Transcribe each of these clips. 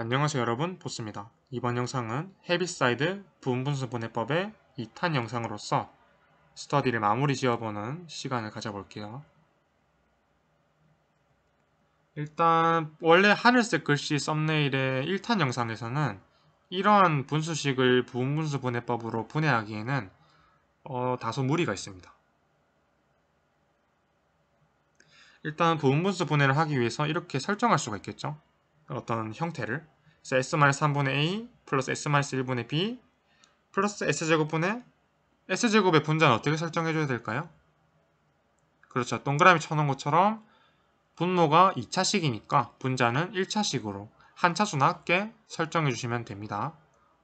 안녕하세요 여러분 보스입니다. 이번 영상은 헤비사이드 부분분수분해법의 2탄 영상으로서 스터디를 마무리 지어보는 시간을 가져볼게요. 일단 원래 하늘색 글씨 썸네일의 1탄 영상에서는 이러한 분수식을 부분분수분해법으로 분해하기에는 어, 다소 무리가 있습니다. 일단 부분분수 분해를 하기 위해서 이렇게 설정할 수가 있겠죠. 어떤 형태를 그래서 s 3분의 a 플러스 s 1분의 b 플러스 s제곱분의 s제곱의 분자는 어떻게 설정해줘야 될까요? 그렇죠. 동그라미 쳐놓은 것처럼 분모가 2차식이니까 분자는 1차식으로 한 차수 낮게 설정해 주시면 됩니다.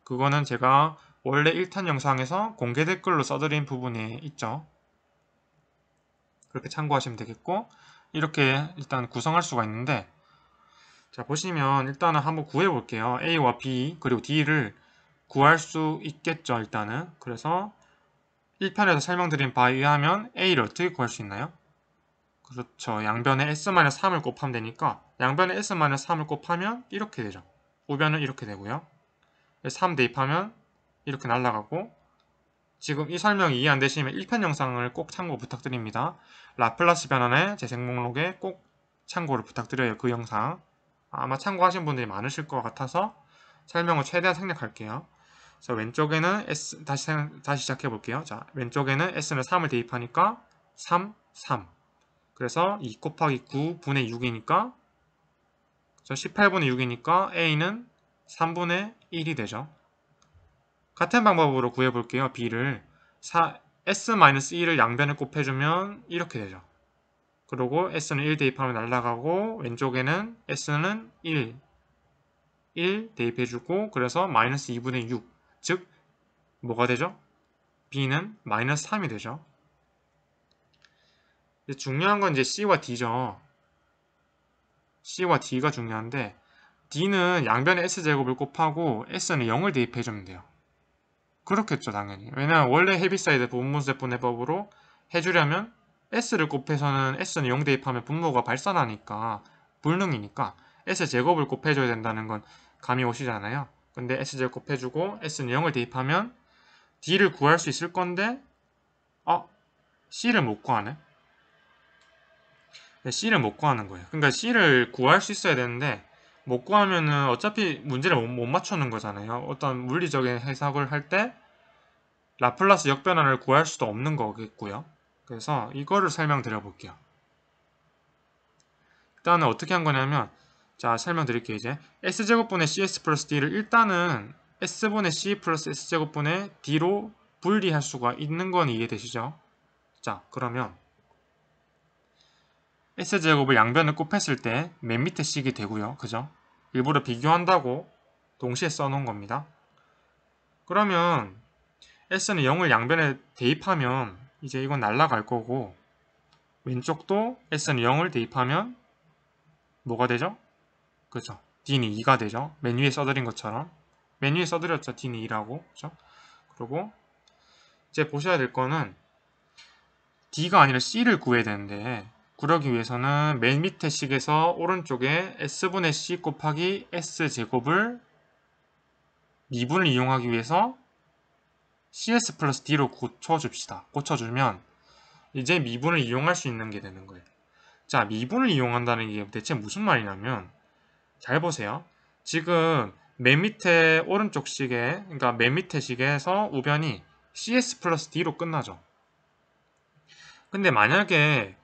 그거는 제가 원래 1탄 영상에서 공개 댓글로 써드린 부분에 있죠. 그렇게 참고하시면 되겠고 이렇게 일단 구성할 수가 있는데 자 보시면 일단은 한번 구해 볼게요 a와 b 그리고 d를 구할 수 있겠죠 일단은 그래서 1편에서 설명드린 바에 의하면 a를 어떻게 구할 수 있나요? 그렇죠 양변에 s-3을 곱하면 되니까 양변에 s-3을 곱하면 이렇게 되죠 우변은 이렇게 되고요 3 대입하면 이렇게 날아가고 지금 이 설명이 이해 안 되시면 1편 영상을 꼭 참고 부탁드립니다 라플라스 변환의 재생 목록에 꼭 참고를 부탁드려요 그 영상 아마 참고하신 분들이 많으실 것 같아서 설명을 최대한 생략할게요. 자, 왼쪽에는 S, 다시, 다시 시작해볼게요. 자, 왼쪽에는 S는 3을 대입하니까 3, 3. 그래서 2 곱하기 9 분의 6이니까 18분의 6이니까 A는 3분의 1이 되죠. 같은 방법으로 구해볼게요. B를 4, S-1을 양변에 곱해주면 이렇게 되죠. 그리고 S는 1 대입하면 날라가고 왼쪽에는 S는 1 1 대입해주고 그래서 마이너스 2분의 6즉 뭐가 되죠? B는 마이너스 3이 되죠. 중요한 건 이제 C와 D죠. C와 D가 중요한데 D는 양변에 S제곱을 곱하고 S는 0을 대입해주면 돼요. 그렇겠죠 당연히. 왜냐면 원래 헤비사이드 분모세분해법으로 해주려면 s를 곱해서는 s는 0 대입하면 분모가 발산하니까 불능이니까 s의 제곱을 곱해줘야 된다는 건 감이 오시잖아요. 근데 s제곱 곱해주고 s는 0을 대입하면 d를 구할 수 있을 건데 어? c를 못 구하네? 네, c를 못 구하는 거예요. 그러니까 c를 구할 수 있어야 되는데 못 구하면은 어차피 문제를 못, 못 맞추는 거잖아요. 어떤 물리적인 해석을 할 때 라플라스 역변환을 구할 수도 없는 거겠고요. 그래서 이거를 설명드려 볼게요. 일단은 어떻게 한 거냐면 자 설명드릴게요 이제 S제곱분의 CS 플러스 D를 일단은 S분의 C 플러스 S제곱분의 D로 분리할 수가 있는 건 이해되시죠? 자 그러면 S제곱을 양변을 곱했을 때 맨 밑에 식이 되고요. 그죠? 일부러 비교한다고 동시에 써놓은 겁니다. 그러면 S는 0을 양변에 대입하면 이제 이건 날라갈 거고 왼쪽도 S는 0을 대입하면 뭐가 되죠? 그죠? D는 2가 되죠. 맨 위에 써드린 것처럼 맨 위에 써드렸죠. D는 2라고 그죠? 그리고 이제 보셔야 될 거는 D가 아니라 C를 구해야 되는데 구하기 위해서는 맨 밑에 식에서 오른쪽에 S분의 C 곱하기 S제곱을 미분을 이용하기 위해서 CS 플러스 D로 고쳐줍시다. 고쳐주면 이제 미분을 이용할 수 있는 게 되는 거예요. 자, 미분을 이용한다는 게 대체 무슨 말이냐면 잘 보세요. 지금 맨 밑에 오른쪽 시계, 그러니까 맨 밑에 시계에서 우변이 CS 플러스 D로 끝나죠. 근데 만약에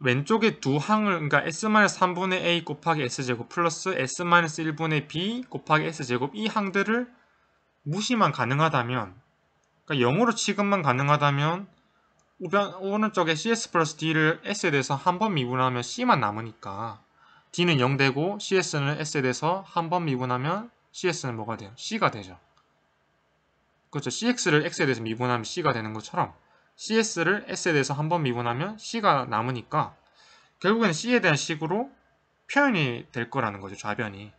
왼쪽에 두 항을, 그러니까 S-3분의 A 곱하기 S제곱 플러스 S-1분의 B 곱하기 S제곱 이 항들을 무시만 가능하다면 그러니까 0으로 취급만 가능하다면 우변, 오른쪽에 CS 플러스 D를 S에 대해서 한 번 미분하면 C만 남으니까 D는 0 되고 CS는 S에 대해서 한 번 미분하면 CS는 뭐가 돼요? C가 되죠. 그렇죠. CX를 X에 대해서 미분하면 C가 되는 것처럼 CS를 S에 대해서 한 번 미분하면 C가 남으니까 결국에는 C에 대한 식으로 표현이 될 거라는 거죠. 좌변이.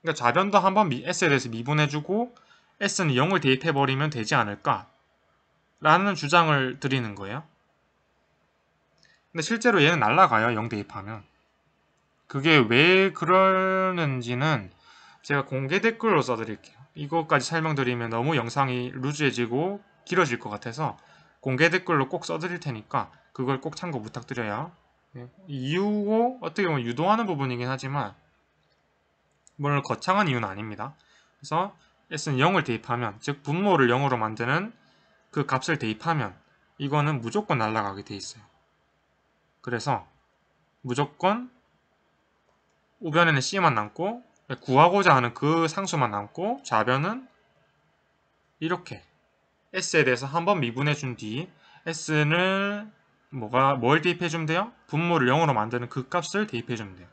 그러니까 좌변도 한번 S에 대해서 미분해주고 S는 0을 대입해버리면 되지 않을까? 라는 주장을 드리는 거예요. 근데 실제로 얘는 날라가요. 0 대입하면. 그게 왜 그러는지는 제가 공개 댓글로 써드릴게요. 이것까지 설명드리면 너무 영상이 루즈해지고 길어질 것 같아서 공개 댓글로 꼭 써드릴 테니까 그걸 꼭 참고 부탁드려요. 네. 이유고 어떻게 보면 유도하는 부분이긴 하지만 물론 거창한 이유는 아닙니다. 그래서 s는 0을 대입하면 즉 분모를 0으로 만드는 그 값을 대입하면 이거는 무조건 날아가게 돼 있어요. 그래서 무조건 우변에는 c만 남고 구하고자 하는 그 상수만 남고 좌변은 이렇게 s에 대해서 한번 미분해 준 뒤 s는 뭐가 뭘 대입해 주면 돼요? 분모를 0으로 만드는 그 값을 대입해 주면 돼요.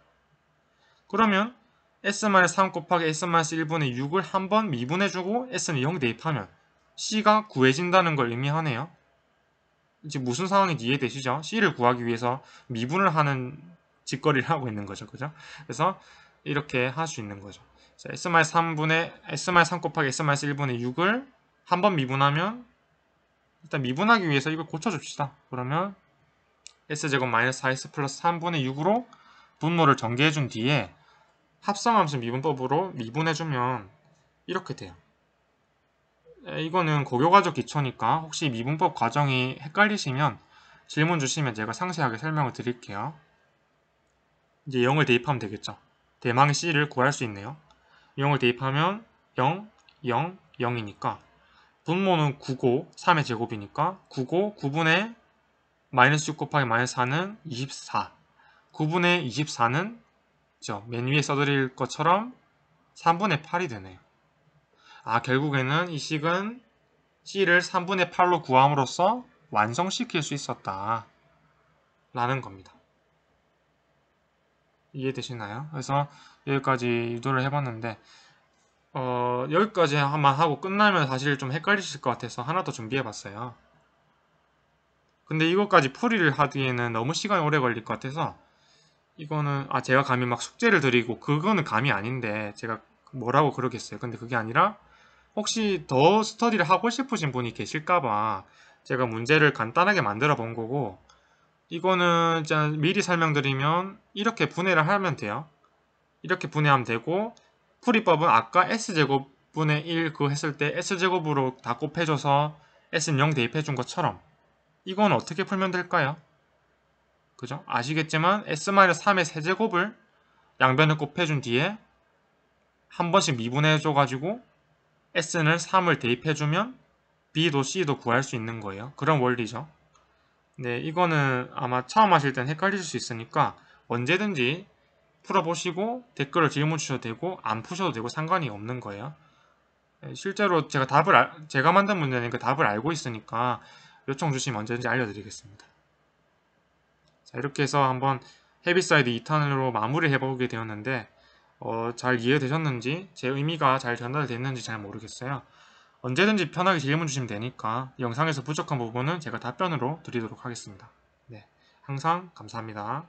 그러면 s-3 곱하기 s-1분의 6을 한 번 미분해주고 s는 0 대입하면 c가 구해진다는 걸 의미하네요. 이제 무슨 상황인지 이해되시죠? c를 구하기 위해서 미분을 하는 짓거리를 하고 있는 거죠. 그죠? 그래서 이렇게 할 수 있는 거죠. 자, s-3분의 s-3 곱하기 s-1분의 6을 한 번 미분하면 일단 미분하기 위해서 이걸 고쳐줍시다. 그러면 s제곱 마이너스 4s 플러스 3분의 6으로 분모를 전개해준 뒤에 합성함수 미분법으로 미분해주면 이렇게 돼요. 이거는 고교과정 기초니까 혹시 미분법 과정이 헷갈리시면 질문 주시면 제가 상세하게 설명을 드릴게요. 이제 0을 대입하면 되겠죠. 대망의 C를 구할 수 있네요. 0을 대입하면 0, 0, 0이니까 분모는 9고 3의 제곱이니까 9고 9분의 마이너스 6 곱하기 마이너스 4는 24 9분의 24는 그죠? 맨 위에 써드릴 것처럼 3분의 8이 되네요. 아 결국에는 이 식은 C를 3분의 8로 구함으로써 완성시킬 수 있었다. 라는 겁니다. 이해되시나요? 그래서 여기까지 유도를 해봤는데 어, 여기까지만 하고 끝나면 사실 좀 헷갈리실 것 같아서 하나 더 준비해봤어요. 근데 이것까지 풀이를 하기에는 너무 시간이 오래 걸릴 것 같아서 이거는 아 제가 감히 막 숙제를 드리고 그거는 감이 아닌데 제가 뭐라고 그러겠어요. 근데 그게 아니라 혹시 더 스터디를 하고 싶으신 분이 계실까봐 제가 문제를 간단하게 만들어 본 거고 이거는 미리 설명드리면 이렇게 분해를 하면 돼요. 이렇게 분해하면 되고 풀이법은 아까 s제곱분의 1 그 했을 때 s제곱으로 다 곱해줘서 s는 0 대입해 준 것처럼 이건 어떻게 풀면 될까요? 그죠? 아시겠지만 s-3의 세제곱을 양변을 곱해준 뒤에 한 번씩 미분해줘가지고 s는 3을 대입해주면 b도 c도 구할 수 있는 거예요. 그런 원리죠. 네, 이거는 아마 처음 하실 땐 헷갈릴 수 있으니까 언제든지 풀어보시고 댓글을 질문 주셔도 되고 안 푸셔도 되고 상관이 없는 거예요. 네, 실제로 제가 답을 제가 만든 문제니까 답을 알고 있으니까 요청 주시면 언제든지 알려드리겠습니다. 자, 이렇게 해서 한번 헤비사이드 2탄으로 마무리해보게 되었는데 어, 잘 이해되셨는지 제 의미가 잘 전달됐는지 잘 모르겠어요. 언제든지 편하게 질문 주시면 되니까 영상에서 부족한 부분은 제가 답변으로 드리도록 하겠습니다. 네, 항상 감사합니다.